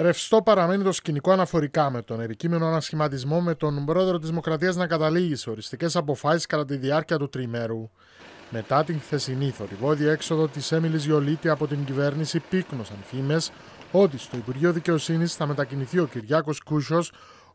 Ρευστό παραμένει το σκηνικό αναφορικά με τον ερικείμενο ανασχηματισμό με τον πρόεδρο της Δημοκρατίας να καταλήγει σε οριστικές αποφάσεις κατά τη διάρκεια του τριμέρου. Μετά την χθεσινή θορυβόδη έξοδο της Έμιλης Γιολίτη από την κυβέρνηση, πύκνωσαν φήμες ότι στο Υπουργείο Δικαιοσύνης θα μετακινηθεί ο Κυριάκος Κούσο,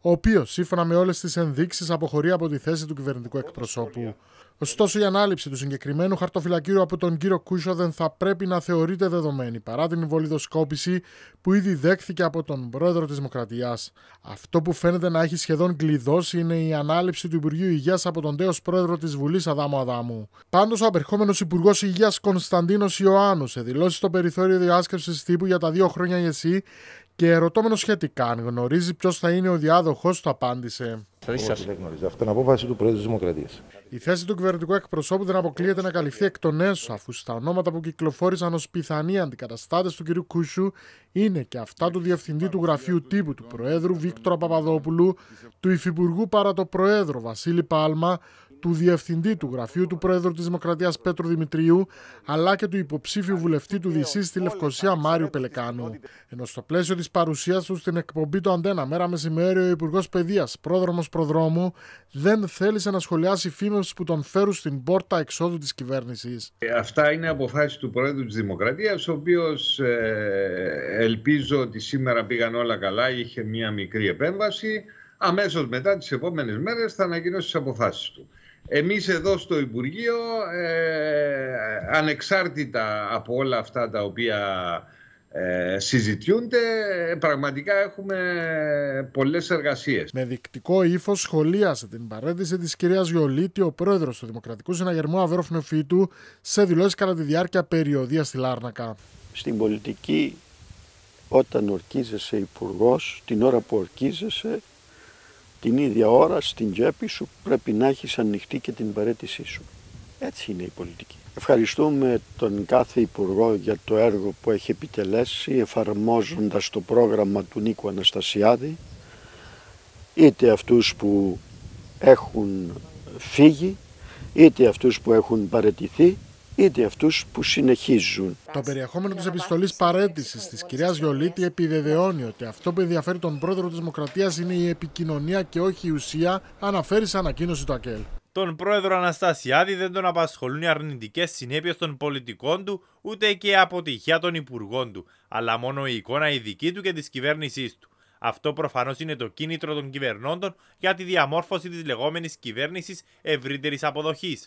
ο οποίος σύμφωνα με όλες τις ενδείξεις αποχωρεί από τη θέση του κυβερνητικού εκπροσώπου. Ωστόσο, η ανάληψη του συγκεκριμένου χαρτοφυλακίου από τον κύριο Κούσο δεν θα πρέπει να θεωρείται δεδομένη παρά την βολιδοσκόπηση που ήδη δέχθηκε από τον πρόεδρο της Δημοκρατίας. Αυτό που φαίνεται να έχει σχεδόν κλειδώσει είναι η ανάληψη του Υπουργείου Υγείας από τον τέος πρόεδρο της Βουλής Αδάμου Αδάμου. Πάντως, ο απερχόμενος Υπουργός Υγείας Κωνσταντίνος Ιωάννους σε δηλώσει στο περιθώριο διάσκεψης τύπου για τα δύο χρόνια και ερωτώμενο σχετικά αν γνωρίζει ποιος θα είναι ο διάδοχος του, απάντησε. Αυτό του Πρόεδρου της Δημοκρατίας. Η θέση του κυβερνητικού εκπροσώπου δεν αποκλείεται να καλυφθεί εκ των έσω, αφού στα ονόματα που κυκλοφόρησαν ως πιθανοί αντικαταστάτες του κ. Κούσου είναι και αυτά του Διευθυντή του Γραφείου Τύπου του Προέδρου Βίκτορα Παπαδόπουλου, του Υφυπουργού παρά το Προέδρο Βασίλη Πάλμα, του Διευθυντή του Γραφείου του Πρόεδρου της Δημοκρατίας Πέτρου Δημητρίου, αλλά και του υποψήφιου βουλευτή του Δυσή στη Λευκοσία Μάριου Πελεκάνου. Ενώ στο πλαίσιο της παρουσίας του στην εκπομπή του Αντένα μέρα μεσημέρι, ο Υπουργός Παιδείας, πρόδρομος προδρόμου, δεν θέλησε να σχολιάσει φήμες που τον φέρουν στην πόρτα εξόδου της κυβέρνησης. Ε, αυτά είναι αποφάσεις του Πρόεδρου της Δημοκρατίας, ο οποίος ε, ελπίζω ότι σήμερα πήγαν όλα καλά, είχε μία μικρή επέμβαση. Αμέσως μετά τις επόμενες μέρες θα ανακοινώσει τις αποφάσεις του. Εμείς εδώ στο Υπουργείο, ε, ανεξάρτητα από όλα αυτά τα οποία ε, συζητιούνται, πραγματικά έχουμε πολλές εργασίες. Με δεικτικό ύφος σχολίασε την παρέντηση της κυρίας Γιολίτη, ο πρόεδρος του Δημοκρατικού Συναγερμού Αβέροφ Νεφίτου, σε δηλώσεις κατά τη διάρκεια περιοδίας στη Λάρνακα. Στην πολιτική, όταν ορκίζεσαι υπουργός, την ώρα που ορκίζεσαι, την ίδια ώρα στην τσέπη σου πρέπει να έχεις ανοιχτή και την παρέτησή σου. Έτσι είναι η πολιτική. Ευχαριστούμε τον κάθε Υπουργό για το έργο που έχει επιτελέσει εφαρμόζοντας το πρόγραμμα του Νίκου Αναστασιάδη είτε αυτούς που έχουν φύγει είτε αυτούς που έχουν παρετηθεί είτε αυτούς που συνεχίζουν. Το περιεχόμενο της επιστολής παρέτησης της κυρίας Γιολίτη επιβεβαιώνει ότι αυτό που ενδιαφέρει τον πρόεδρο της Δημοκρατίας είναι η επικοινωνία και όχι η ουσία, αναφέρει σε ανακοίνωση του ΑΚΕΛ. Τον πρόεδρο Αναστασιάδη δεν τον απασχολούν οι αρνητικές συνέπειες των πολιτικών του ούτε και η αποτυχία των υπουργών του, αλλά μόνο η εικόνα η δική του και της κυβέρνησής του. Αυτό προφανώς είναι το κίνητρο των κυβερνώντων για τη διαμόρφωση της λεγόμενης κυβέρνησης ευρύτερης αποδοχής.